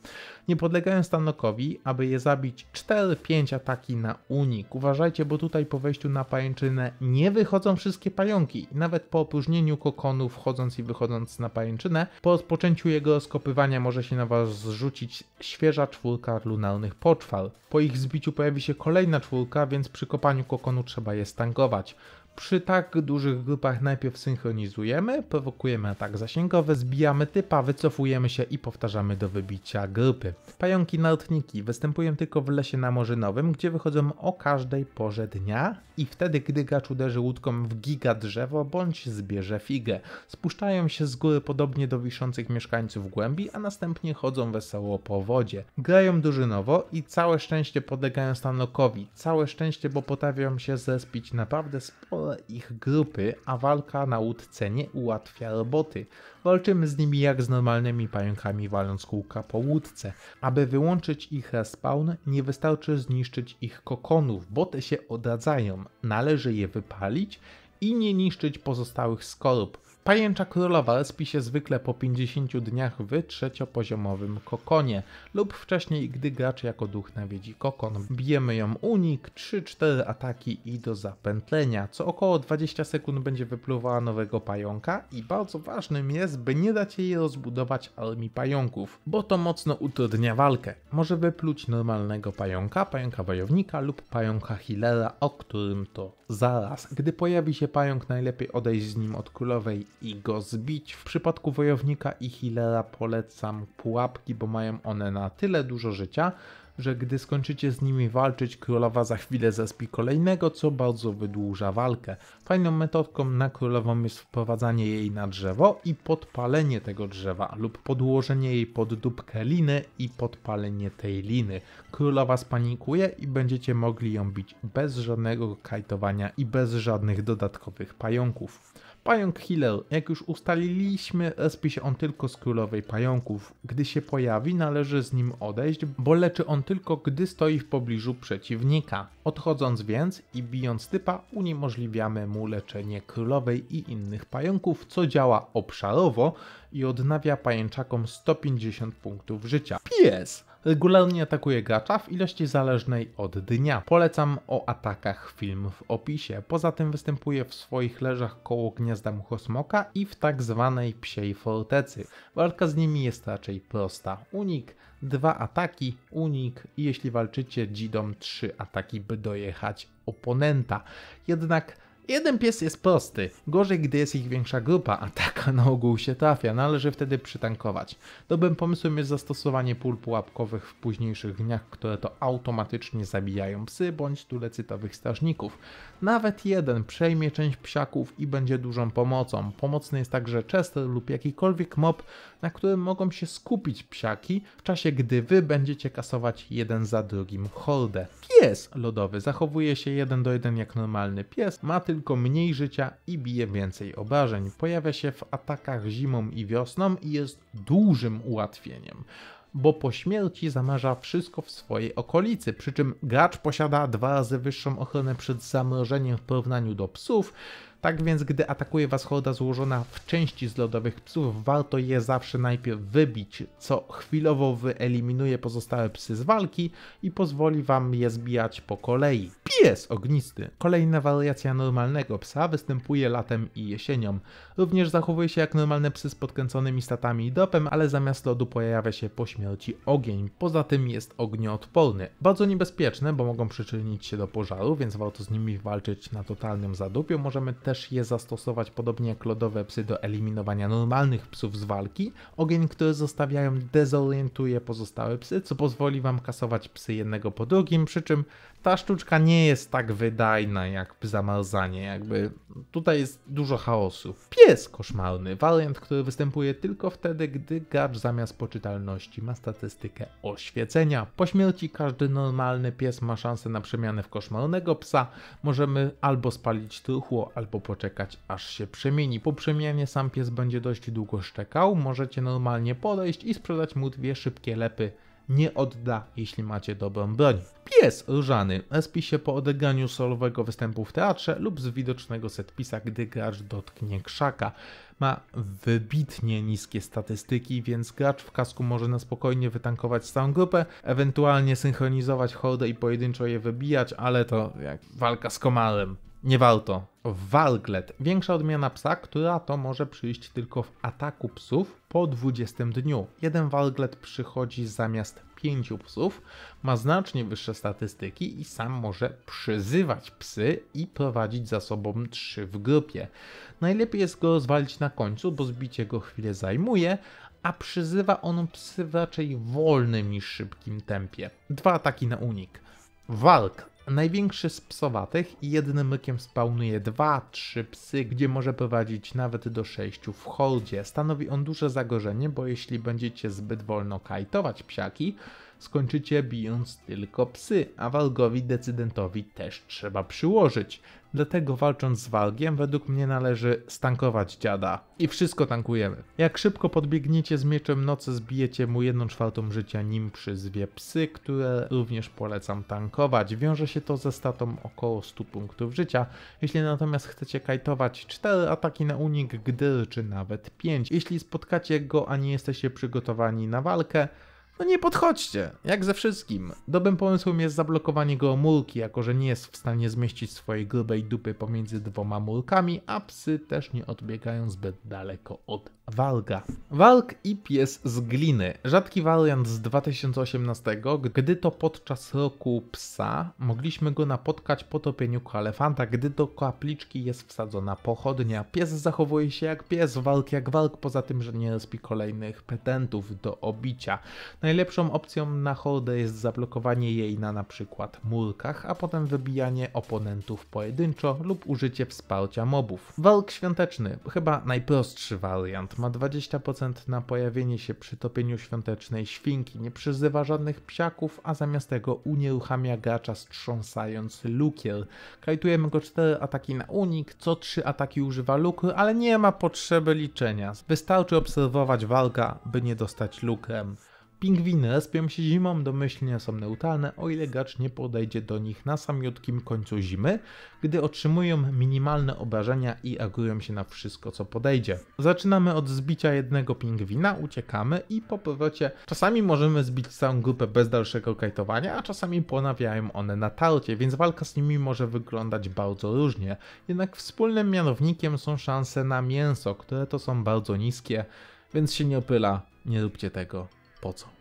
nie podlegają stanokowi, aby je zabić 4-5 ataki na unik. Uważajcie, bo tutaj po wejściu na pajęczynę nie wychodzą wszystkie pająki. Nawet po opróżnieniu kokonu wchodząc i wychodząc na pajęczynę, po rozpoczęciu jego skopywania może się na was zrzucić świeża czwórka lunarnych poczwal. Po ich zbiciu pojawi się kolejna czwórka, więc przy kopaniu kokonu trzeba je stankować. Przy tak dużych grupach najpierw synchronizujemy, prowokujemy atak zasięgowy, zbijamy typa, wycofujemy się i powtarzamy do wybicia grupy. Pająki nartniki występują tylko w lesie namorzynowym, gdzie wychodzą o każdej porze dnia i wtedy, gdy gracz uderzy łódką w giga drzewo bądź zbierze figę. Spuszczają się z góry podobnie do wiszących mieszkańców głębi, a następnie chodzą wesoło po wodzie. Grają drużynowo i całe szczęście podlegają stanokowi. Całe szczęście, bo potrafią się zespić naprawdę sporo ich grupy, a walka na łódce nie ułatwia roboty. Walczymy z nimi jak z normalnymi pająkami waląc kółka po łódce. Aby wyłączyć ich respawn, nie wystarczy zniszczyć ich kokonów, bo te się odradzają. Należy je wypalić i nie niszczyć pozostałych skorup. Pajęcza królowa respi się zwykle po 50 dniach w trzeciopoziomowym kokonie lub wcześniej, gdy gracz jako duch nawiedzi kokon. Bijemy ją unik, 3-4 ataki i do zapętlenia. Co około 20 sekund będzie wypluwała nowego pająka i bardzo ważnym jest, by nie dać jej rozbudować armii pająków, bo to mocno utrudnia walkę. Może wypluć normalnego pająka, pająka wojownika lub pająka healera, o którym to zaraz. Gdy pojawi się pająk, najlepiej odejść z nim od królowej i go zbić. W przypadku wojownika i healera polecam pułapki, bo mają one na tyle dużo życia, że gdy skończycie z nimi walczyć, królowa za chwilę zespi kolejnego, co bardzo wydłuża walkę. Fajną metodką na królową jest wprowadzanie jej na drzewo i podpalenie tego drzewa lub podłożenie jej pod dupkę liny i podpalenie tej liny. Królowa spanikuje i będziecie mogli ją bić bez żadnego kajtowania i bez żadnych dodatkowych pająków. Pająk Healer, Jak już ustaliliśmy, respi się on tylko z królowej pająków. Gdy się pojawi, należy z nim odejść, bo leczy on tylko gdy stoi w pobliżu przeciwnika. Odchodząc więc i bijąc typa, uniemożliwiamy mu leczenie królowej i innych pająków, co działa obszarowo i odnawia pajęczakom 150 punktów życia. Pies! regularnie atakuje gracza w ilości zależnej od dnia. Polecam o atakach film w opisie. Poza tym występuje w swoich leżach koło gniazda muchosmoka i w tak zwanej psiej fortecy. Walka z nimi jest raczej prosta. Unik, dwa ataki, unik i jeśli walczycie dzidą trzy ataki, by dojechać oponenta. Jednak Jeden pies jest prosty, gorzej gdy jest ich większa grupa, a taka na ogół się trafia, należy wtedy przytankować. Dobrym pomysłem jest zastosowanie pól pułapkowych w późniejszych dniach, które to automatycznie zabijają psy bądź tulecytowych strażników. Nawet jeden przejmie część psiaków i będzie dużą pomocą. Pomocny jest także Chester lub jakikolwiek mob, na którym mogą się skupić psiaki, w czasie gdy wy będziecie kasować jeden za drugim hordę. Pies lodowy zachowuje się jeden do jeden jak normalny pies, ma tylko tylko mniej życia i bije więcej obrażeń. Pojawia się w atakach zimą i wiosną i jest dużym ułatwieniem bo po śmierci zamarza wszystko w swojej okolicy, przy czym gracz posiada dwa razy wyższą ochronę przed zamrożeniem w porównaniu do psów, tak więc, gdy atakuje was horda złożona w części z lodowych psów, warto je zawsze najpierw wybić, co chwilowo wyeliminuje pozostałe psy z walki i pozwoli wam je zbijać po kolei. Pies ognisty! Kolejna wariacja normalnego psa występuje latem i jesienią. Również zachowuje się jak normalne psy z podkręconymi statami i dopem, ale zamiast lodu pojawia się po śmierci ogień. Poza tym jest ognioodporny. Bardzo niebezpieczne, bo mogą przyczynić się do pożaru, więc warto z nimi walczyć na totalnym zadupiu. Możemy też też je zastosować podobnie jak lodowe psy do eliminowania normalnych psów z walki. Ogień, który zostawiają, dezorientuje pozostałe psy, co pozwoli wam kasować psy jednego po drugim, przy czym ta sztuczka nie jest tak wydajna jak zamarzanie, jakby tutaj jest dużo chaosów. Pies koszmarny, wariant, który występuje tylko wtedy, gdy gracz zamiast poczytalności ma statystykę oświecenia. Po śmierci każdy normalny pies ma szansę na przemianę w koszmarnego psa. Możemy albo spalić truchło, albo poczekać aż się przemieni. Po przemianie sam pies będzie dość długo szczekał, możecie normalnie podejść i sprzedać mu dwie szybkie lepy nie odda, jeśli macie dobrą broń. Pies różany respi się po odegraniu solowego występu w teatrze lub z widocznego setpisa, gdy gracz dotknie krzaka. Ma wybitnie niskie statystyki, więc gracz w kasku może na spokojnie wytankować całą grupę, ewentualnie synchronizować hordę i pojedynczo je wybijać, ale to jak walka z komarem. Nie warto. Walglet. Większa odmiana psa, która to może przyjść tylko w ataku psów po 20 dniu. Jeden walglet przychodzi zamiast 5 psów, ma znacznie wyższe statystyki i sam może przyzywać psy i prowadzić za sobą 3 w grupie. Najlepiej jest go rozwalić na końcu, bo zbicie go chwilę zajmuje, a przyzywa on psy w raczej wolnym niż szybkim tempie. Dwa ataki na unik. Walk Największy z psowatych jednym mykiem spawnuje 2-3 psy, gdzie może prowadzić nawet do 6 w holdzie. Stanowi on duże zagrożenie, bo jeśli będziecie zbyt wolno kajtować psiaki, skończycie bijąc tylko psy, a walgowi decydentowi też trzeba przyłożyć dlatego walcząc z Walgiem według mnie należy stankować dziada. I wszystko tankujemy. Jak szybko podbiegniecie z mieczem nocy zbijecie mu jedną czwartą życia nim przyzwie psy, które również polecam tankować. Wiąże się to ze statą około 100 punktów życia. Jeśli natomiast chcecie kajtować 4 ataki na unik, gdy czy nawet 5. Jeśli spotkacie go, a nie jesteście przygotowani na walkę, no nie podchodźcie, jak ze wszystkim. Dobrym pomysłem jest zablokowanie go mulki, jako że nie jest w stanie zmieścić swojej grubej dupy pomiędzy dwoma mulkami, a psy też nie odbiegają zbyt daleko od Walga. Walk i pies z gliny. Rzadki wariant z 2018, gdy to podczas roku psa mogliśmy go napotkać po topieniu elefanta, gdy do kapliczki jest wsadzona pochodnia. Pies zachowuje się jak pies, walk jak walk, poza tym, że nie rozpi kolejnych petentów do obicia. Najlepszą opcją na hordę jest zablokowanie jej na na przykład murkach, a potem wybijanie oponentów pojedynczo lub użycie wsparcia mobów. Walk świąteczny, chyba najprostszy wariant ma 20% na pojawienie się przy topieniu świątecznej świnki, nie przyzywa żadnych psiaków, a zamiast tego unieruchamia gracza strząsając lukier. Kajtujemy go 4 ataki na unik, co 3 ataki używa lukru, ale nie ma potrzeby liczenia. Wystarczy obserwować walka, by nie dostać lukrem. Pingwiny respią się zimą, domyślnie są neutralne, o ile gracz nie podejdzie do nich na samiutkim końcu zimy, gdy otrzymują minimalne obrażenia i agują się na wszystko co podejdzie. Zaczynamy od zbicia jednego pingwina, uciekamy i po powrocie czasami możemy zbić całą grupę bez dalszego kajtowania, a czasami ponawiają one na tarcie, więc walka z nimi może wyglądać bardzo różnie. Jednak wspólnym mianownikiem są szanse na mięso, które to są bardzo niskie, więc się nie opyla, nie róbcie tego. Po co?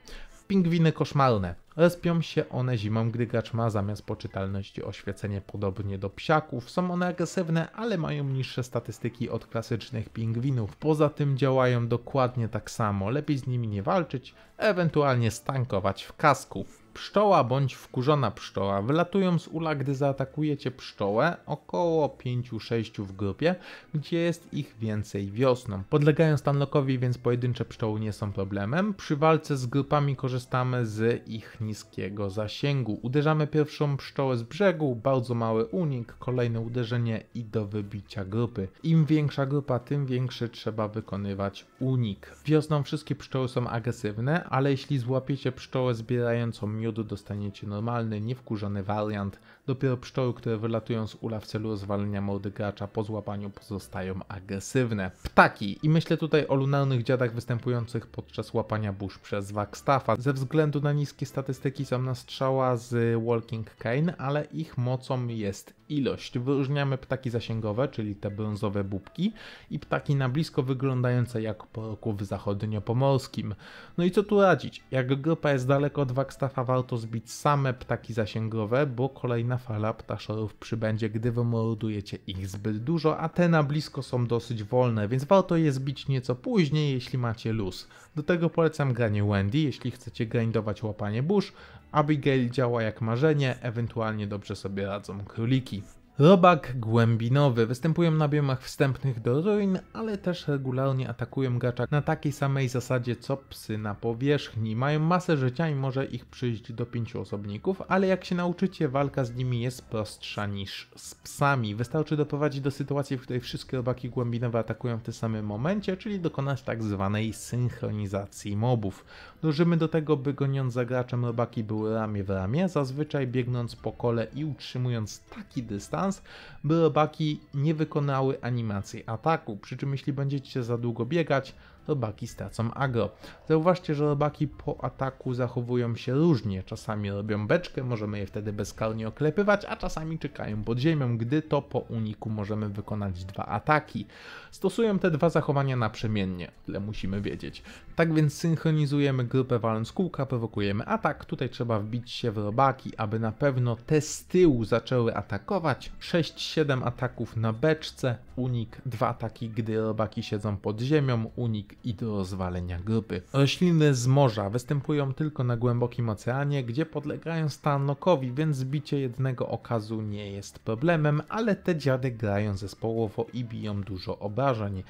Pingwiny koszmarne. Respią się one zimą, gdy gracz ma zamiast poczytalności oświecenie podobnie do psiaków. Są one agresywne, ale mają niższe statystyki od klasycznych pingwinów. Poza tym działają dokładnie tak samo. Lepiej z nimi nie walczyć, ewentualnie stankować w kasków. Pszczoła bądź wkurzona pszczoła wylatują z ula, gdy zaatakujecie pszczołę, około 5-6 w grupie, gdzie jest ich więcej wiosną. Podlegają stanlockowi, więc pojedyncze pszczoły nie są problemem. Przy walce z grupami korzystamy z ich niskiego zasięgu. Uderzamy pierwszą pszczołę z brzegu, bardzo mały unik, kolejne uderzenie i do wybicia grupy. Im większa grupa, tym większy trzeba wykonywać unik. Wiosną wszystkie pszczoły są agresywne, ale jeśli złapiecie pszczołę zbierającą miodu dostaniecie normalny, niewkurzony wariant Dopiero pszczoły, które wylatują z ula w celu zwalenia młody gracza po złapaniu pozostają agresywne. Ptaki. I myślę tutaj o lunarnych dziadach występujących podczas łapania burz przez Wagstaffa. Ze względu na niskie statystyki są na strzała z Walking Kane, ale ich mocą jest ilość. Wyróżniamy ptaki zasięgowe, czyli te brązowe bubki i ptaki na blisko wyglądające jak poroków zachodniopomorskim. No i co tu radzić? Jak grupa jest daleko od Wagstaffa warto zbić same ptaki zasięgowe, bo kolejna kolejna fala ptaszorów przybędzie, gdy wymordujecie ich zbyt dużo, a te na blisko są dosyć wolne, więc warto je zbić nieco później, jeśli macie luz. Do tego polecam granie Wendy, jeśli chcecie grindować łapanie burz. Abigail działa jak marzenie, ewentualnie dobrze sobie radzą króliki. Robak głębinowy. Występują na biomach wstępnych do ruin, ale też regularnie atakują gracza na takiej samej zasadzie co psy na powierzchni. Mają masę życia i może ich przyjść do pięciu osobników, ale jak się nauczycie, walka z nimi jest prostsza niż z psami. Wystarczy doprowadzić do sytuacji, w której wszystkie robaki głębinowe atakują w tym samym momencie, czyli dokonać tak zwanej synchronizacji mobów. Dążymy do tego, by goniąc za graczem robaki były ramię w ramię, zazwyczaj biegnąc po kole i utrzymując taki dystans, szans, by robaki nie wykonały animacji ataku. Przy czym jeśli będziecie za długo biegać, robaki stracą agro. Zauważcie, że robaki po ataku zachowują się różnie. Czasami robią beczkę, możemy je wtedy bezkarnie oklepywać, a czasami czekają pod ziemią, gdy to po uniku możemy wykonać dwa ataki. Stosują te dwa zachowania naprzemiennie, tyle musimy wiedzieć. Tak więc synchronizujemy grupę waląc kółka, prowokujemy atak, tutaj trzeba wbić się w robaki, aby na pewno te z tyłu zaczęły atakować. 6-7 ataków na beczce, unik, dwa ataki, gdy robaki siedzą pod ziemią, unik i do zwalenia grupy. Rośliny z morza występują tylko na głębokim oceanie, gdzie podlegają stanokowi, więc zbicie jednego okazu nie jest problemem, ale te dziady grają zespołowo i biją dużo obrażeń.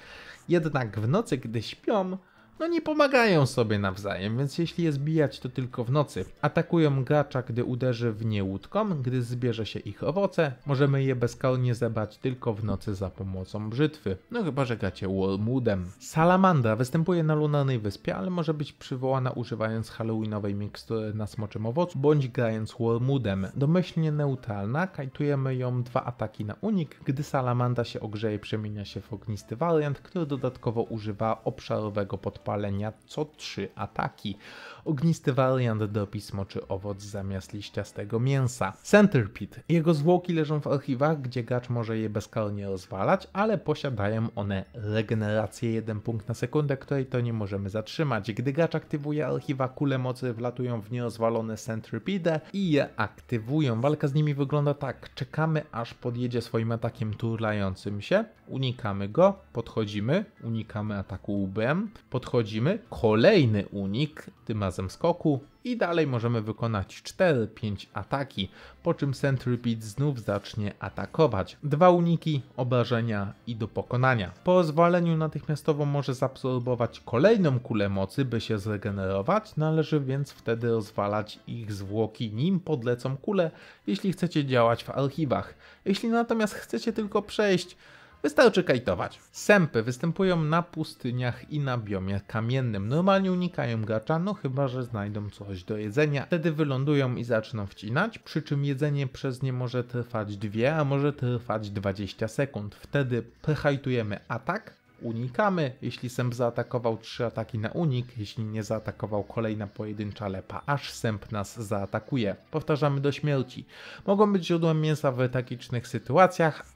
Jednak w nocy, gdy śpią, no nie pomagają sobie nawzajem, więc jeśli je zbijać to tylko w nocy. Atakują gracza, gdy uderzy w nie łódką, gdy zbierze się ich owoce, możemy je bezkarnie zebrać tylko w nocy za pomocą brzytwy, no chyba, że gracie Wormwoodem. Salamandra występuje na Lunarnej Wyspie, ale może być przywołana używając halloweenowej mikstury na smoczym owocu, bądź grając Wormwoodem. Domyślnie neutralna, kajtujemy ją dwa ataki na unik, gdy Salamandra się ogrzeje przemienia się w ognisty wariant, który dodatkowo używa obszarowego potwora palenia co trzy ataki. Ognisty wariant dopismoczy owoc zamiast liściastego mięsa. Centerpit. Jego zwłoki leżą w archiwach, gdzie gracz może je bezkarnie rozwalać, ale posiadają one regenerację 1 punkt na sekundę, której to nie możemy zatrzymać. Gdy gracz aktywuje archiwa, kule mocy wlatują w nierozwalone Centerpide i je aktywują. Walka z nimi wygląda tak. Czekamy aż podjedzie swoim atakiem turlającym się, unikamy go, podchodzimy, unikamy ataku łbem, podchodzimy Podchodzimy, kolejny unik, tym razem skoku i dalej możemy wykonać 4-5 ataki, po czym Centripede znów zacznie atakować. Dwa uniki, obrażenia i do pokonania. Po zwaleniu natychmiastowo może zabsorbować kolejną kulę mocy, by się zregenerować, należy więc wtedy rozwalać ich zwłoki nim podlecą kule, jeśli chcecie działać w archiwach. Jeśli natomiast chcecie tylko przejść Wystarczy kajtować. Sępy występują na pustyniach i na biomie kamiennym. Normalnie unikają gacza, no chyba, że znajdą coś do jedzenia. Wtedy wylądują i zaczną wcinać, przy czym jedzenie przez nie może trwać 2, a może trwać 20 sekund. Wtedy przehajtujemy atak, unikamy. Jeśli sęp zaatakował trzy ataki na unik, jeśli nie zaatakował kolejna pojedyncza lepa, aż sęp nas zaatakuje. Powtarzamy do śmierci. Mogą być źródłem mięsa w takich sytuacjach,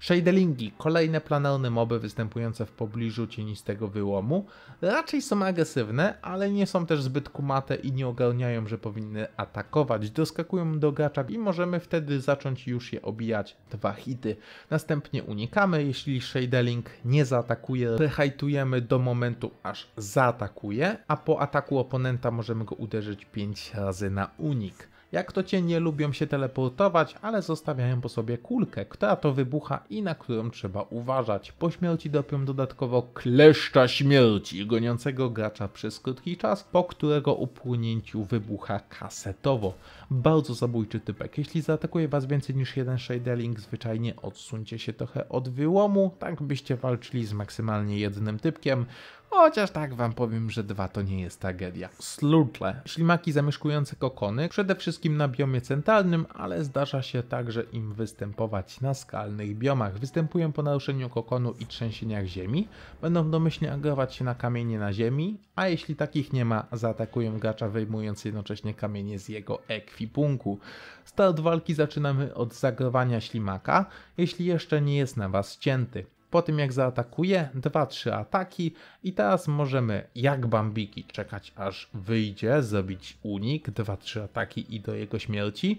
Shadelingi, kolejne planalne moby występujące w pobliżu cienistego wyłomu, raczej są agresywne, ale nie są też zbyt kumate i nie ogarniają, że powinny atakować. Doskakują do gracza i możemy wtedy zacząć już je obijać dwa hity. Następnie unikamy, jeśli Shadeling nie zaatakuje, rehajtujemy do momentu aż zaatakuje, a po ataku oponenta możemy go uderzyć 5 razy na unik. Jak to cię nie lubią się teleportować, ale zostawiają po sobie kulkę, która to wybucha i na którą trzeba uważać. Po śmierci dopią dodatkowo kleszcza śmierci, goniącego gracza przez krótki czas, po którego upłynięciu wybucha kasetowo. Bardzo zabójczy typek. Jeśli zaatakuje was więcej niż jeden shaderling, zwyczajnie odsuńcie się trochę od wyłomu, tak byście walczyli z maksymalnie jednym typkiem. Chociaż tak wam powiem, że dwa to nie jest tragedia. Slurtle. Ślimaki zamieszkujące kokony, przede wszystkim na biomie centralnym, ale zdarza się także im występować na skalnych biomach. Występują po naruszeniu kokonu i trzęsieniach ziemi, będą domyślnie agrować się na kamienie na ziemi, a jeśli takich nie ma, zaatakują gacza, wyjmując jednocześnie kamienie z jego ekwipunku. Start walki zaczynamy od zagrowania ślimaka, jeśli jeszcze nie jest na was cięty po tym jak zaatakuje, 2-3 ataki i teraz możemy jak Bambiki czekać aż wyjdzie, zrobić unik, 2-3 ataki i do jego śmierci,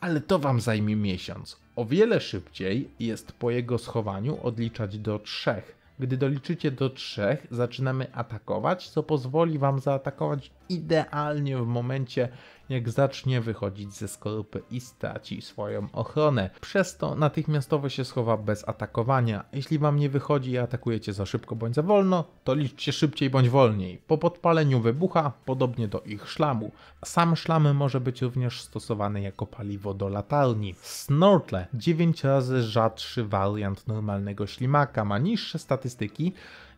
ale to wam zajmie miesiąc. O wiele szybciej jest po jego schowaniu odliczać do 3. Gdy doliczycie do 3, zaczynamy atakować, co pozwoli wam zaatakować idealnie w momencie, jak zacznie wychodzić ze skorupy i straci swoją ochronę. Przez to natychmiastowo się schowa bez atakowania. Jeśli wam nie wychodzi i atakujecie za szybko bądź za wolno, to liczcie szybciej bądź wolniej. Po podpaleniu wybucha, podobnie do ich szlamu. Sam szlam może być również stosowany jako paliwo do latarni. Snortle 9 razy rzadszy wariant normalnego ślimaka ma niższe statystyki,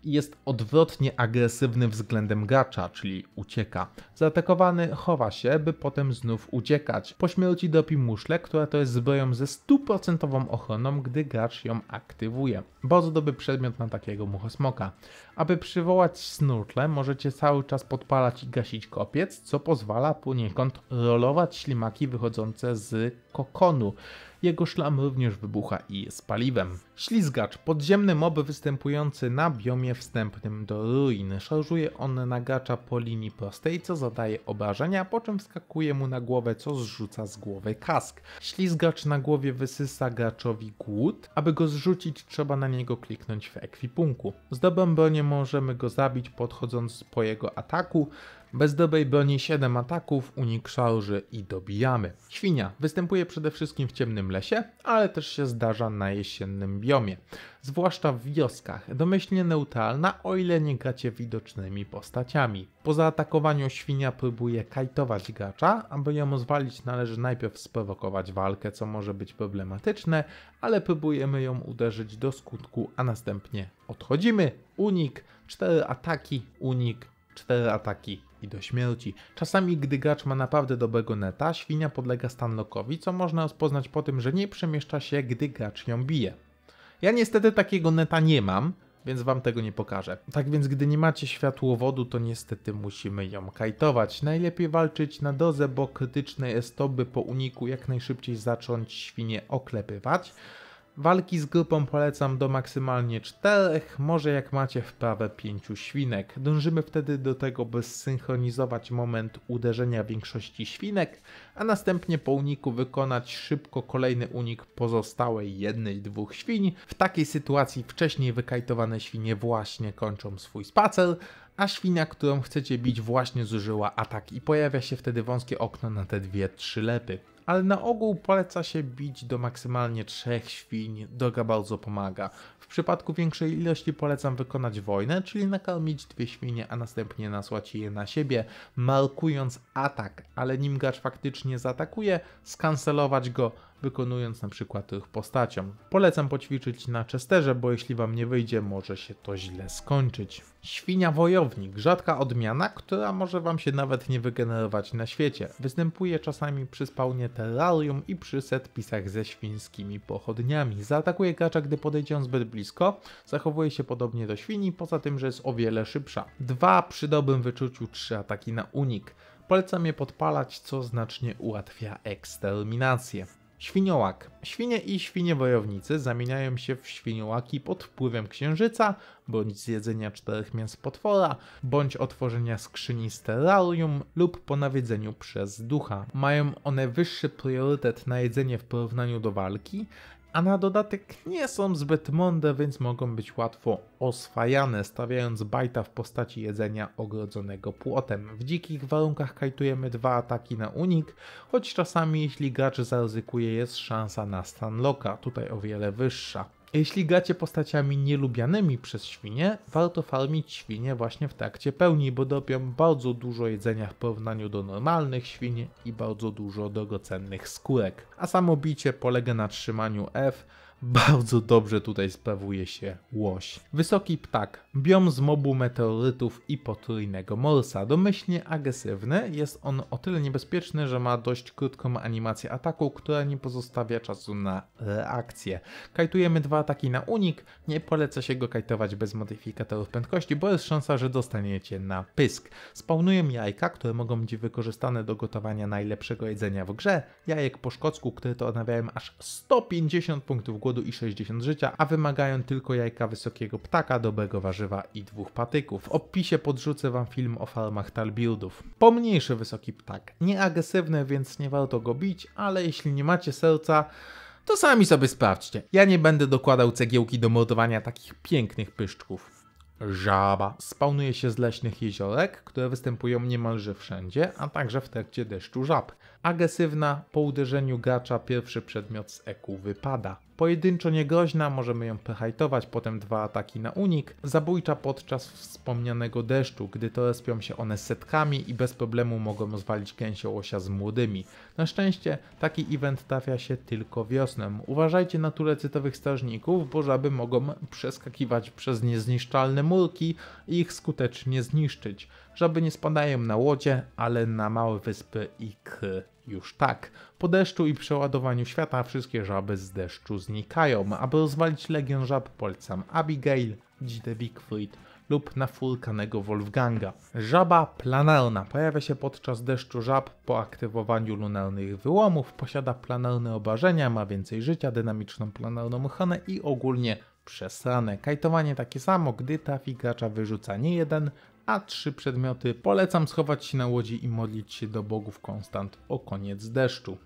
jest odwrotnie agresywny względem gracza, czyli ucieka. Zaatakowany chowa się, by potem znów uciekać. Po śmierci dopi muszlę, która to jest zbroją ze stuprocentową ochroną, gdy gracz ją aktywuje, bo zdoby przedmiot na takiego muchosmoka. Aby przywołać snurtle, możecie cały czas podpalać i gasić kopiec, co pozwala poniekąd rolować ślimaki wychodzące z kokonu. Jego szlam również wybucha i jest paliwem. Ślizgacz. Podziemny mob występujący na biomie wstępnym do ruin. Szarżuje on nagacza po linii prostej, co zadaje obrażenia, po czym wskakuje mu na głowę, co zrzuca z głowy kask. Ślizgacz na głowie wysysa graczowi głód. Aby go zrzucić, trzeba na niego kliknąć w ekwipunku. Z dobrą bronią możemy go zabić podchodząc po jego ataku, bez dobrej broni 7 ataków, unik szarży i dobijamy. Świnia występuje przede wszystkim w ciemnym lesie, ale też się zdarza na jesiennym biomie. Zwłaszcza w wioskach, domyślnie neutralna, o ile nie gracie widocznymi postaciami. Po zaatakowaniu świnia próbuje kajtować gracza, aby ją zwalić należy najpierw sprowokować walkę, co może być problematyczne, ale próbujemy ją uderzyć do skutku, a następnie odchodzimy. Unik, 4 ataki, unik, 4 ataki, i do śmierci. Czasami, gdy gracz ma naprawdę dobrego neta, świnia podlega stanlockowi, co można rozpoznać po tym, że nie przemieszcza się, gdy gracz ją bije. Ja niestety takiego neta nie mam, więc wam tego nie pokażę. Tak więc gdy nie macie światłowodu, to niestety musimy ją kajtować. Najlepiej walczyć na dozę, bo krytyczne jest to, by po uniku jak najszybciej zacząć świnie oklepywać. Walki z grupą polecam do maksymalnie 4, może jak macie wprawę 5 świnek. Dążymy wtedy do tego, by zsynchronizować moment uderzenia większości świnek, a następnie po uniku wykonać szybko kolejny unik pozostałej jednej, dwóch świń. W takiej sytuacji wcześniej wykajtowane świnie właśnie kończą swój spacer, a świnia, którą chcecie bić właśnie zużyła atak i pojawia się wtedy wąskie okno na te dwie, trzy lepy ale na ogół poleca się bić do maksymalnie trzech świń, droga bardzo pomaga. W przypadku większej ilości polecam wykonać wojnę, czyli nakarmić dwie świnie, a następnie nasłać je na siebie, markując atak, ale nim gracz faktycznie zaatakuje, skancelować go, wykonując na przykład ich postacią. Polecam poćwiczyć na Chesterze, bo jeśli wam nie wyjdzie, może się to źle skończyć. Świnia wojownik, rzadka odmiana, która może wam się nawet nie wygenerować na świecie. Występuje czasami przy spawnie terrarium i przy setpisach ze świńskimi pochodniami. Zaatakuje gracza, gdy podejdzie on zbyt blisko, zachowuje się podobnie do świni, poza tym, że jest o wiele szybsza. Dwa przy dobrym wyczuciu, trzy ataki na unik. Polecam je podpalać, co znacznie ułatwia eksterminację. Świniołak. Świnie i świnie wojownicy zamieniają się w świniołaki pod wpływem księżyca, bądź zjedzenia czterech mięs potwora, bądź otworzenia skrzyni sterarium lub po nawiedzeniu przez ducha. Mają one wyższy priorytet na jedzenie w porównaniu do walki, a na dodatek nie są zbyt mądre, więc mogą być łatwo oswajane, stawiając bajta w postaci jedzenia ogrodzonego płotem. W dzikich warunkach kajtujemy dwa ataki na unik, choć czasami jeśli gracz zaryzykuje jest szansa na stan loka, tutaj o wiele wyższa. Jeśli gracie postaciami nielubianymi przez świnie, warto farmić świnie właśnie w trakcie pełni, bo robią bardzo dużo jedzenia w porównaniu do normalnych świń i bardzo dużo drogocennych skórek. A samo bicie polega na trzymaniu F, bardzo dobrze tutaj sprawuje się łoś. Wysoki ptak biom z mobu meteorytów i potrójnego morsa. Domyślnie agresywny, jest on o tyle niebezpieczny, że ma dość krótką animację ataku, która nie pozostawia czasu na reakcję. Kajtujemy dwa ataki na unik, nie poleca się go kajtować bez modyfikatorów prędkości, bo jest szansa, że dostaniecie na pysk. Spawnuję jajka, które mogą być wykorzystane do gotowania najlepszego jedzenia w grze, jajek po szkocku, które to odnawiałem aż 150 punktów głodu i 60 życia, a wymagają tylko jajka wysokiego ptaka, dobrego warzywa i dwóch patyków. W opisie podrzucę wam film o farmach Talbiudów. Pomniejszy wysoki ptak, nieagresywny, więc nie warto go bić, ale jeśli nie macie serca, to sami sobie sprawdźcie. Ja nie będę dokładał cegiełki do mordowania takich pięknych pyszczków. Żaba spawnuje się z leśnych jeziorek, które występują niemalże wszędzie, a także w trakcie deszczu żab. Agresywna, po uderzeniu gracza pierwszy przedmiot z eku wypada. Pojedynczo niegroźna, możemy ją przehajtować, potem dwa ataki na unik. Zabójcza podczas wspomnianego deszczu, gdy to respią się one setkami i bez problemu mogą zwalić gęsiołosia z młodymi. Na szczęście taki event trafia się tylko wiosną. Uważajcie na turę cytowych strażników, bo żaby mogą przeskakiwać przez niezniszczalne murki i ich skutecznie zniszczyć. Żaby nie spadają na łodzie, ale na małe wyspy i k już tak. Po deszczu i przeładowaniu świata wszystkie żaby z deszczu znikają. Aby rozwalić Legion Żab polecam Abigail, Dzidę Bigfoot lub nafulkanego Wolfganga. Żaba planarna pojawia się podczas deszczu żab po aktywowaniu lunarnych wyłomów, posiada planarne obarzenia, ma więcej życia, dynamiczną planarną ochronę i ogólnie przesrane. Kajtowanie takie samo, gdy trafi gracza wyrzuca nie jeden, a trzy przedmioty polecam schować się na łodzi i modlić się do bogów konstant o koniec deszczu.